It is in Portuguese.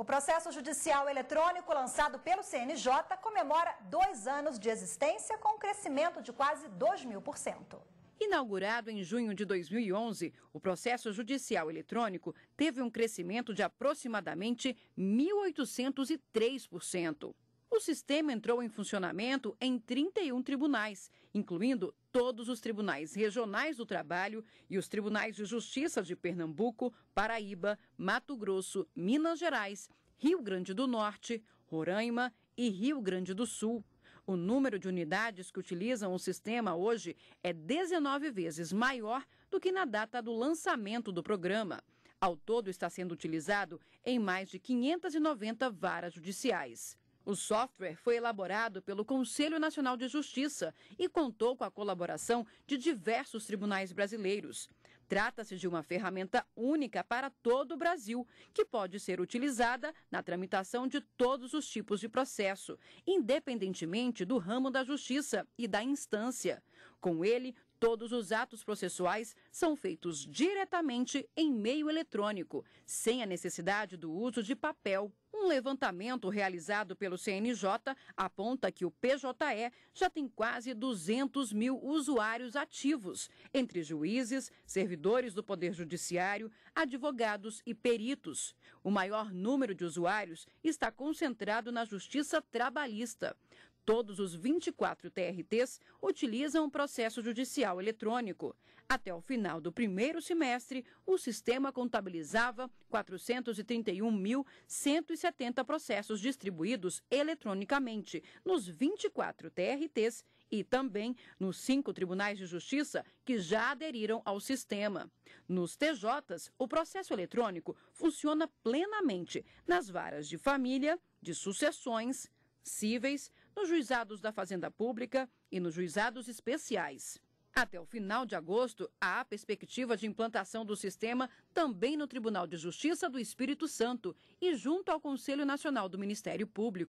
O processo judicial eletrônico lançado pelo CNJ comemora dois anos de existência com um crescimento de quase 2 mil por cento. Inaugurado em junho de 2011, o processo judicial eletrônico teve um crescimento de aproximadamente 1.803%. O sistema entrou em funcionamento em 31 tribunais, incluindo todos os tribunais regionais do trabalho e os tribunais de justiça de Pernambuco, Paraíba, Mato Grosso, Minas Gerais, Rio Grande do Norte, Roraima e Rio Grande do Sul. O número de unidades que utilizam o sistema hoje é 19 vezes maior do que na data do lançamento do programa. Ao todo, está sendo utilizado em mais de 590 varas judiciais. O software foi elaborado pelo Conselho Nacional de Justiça e contou com a colaboração de diversos tribunais brasileiros. Trata-se de uma ferramenta única para todo o Brasil, que pode ser utilizada na tramitação de todos os tipos de processo, independentemente do ramo da justiça e da instância. Com ele, Todos os atos processuais são feitos diretamente em meio eletrônico, sem a necessidade do uso de papel um levantamento realizado pelo CNJ aponta que o PJE já tem quase 200 mil usuários ativos, entre juízes, servidores do Poder Judiciário, advogados e peritos. O maior número de usuários está concentrado na Justiça Trabalhista. Todos os 24 TRTs utilizam o processo judicial eletrônico. Até o final do primeiro semestre, o sistema contabilizava 431.170 processos distribuídos eletronicamente nos 24 TRTs e também nos cinco tribunais de justiça que já aderiram ao sistema. Nos TJs, o processo eletrônico funciona plenamente nas varas de família, de sucessões, cíveis, nos juizados da Fazenda Pública e nos juizados especiais. Até o final de agosto, há a perspectiva de implantação do sistema também no Tribunal de Justiça do Espírito Santo e junto ao Conselho Nacional do Ministério Público.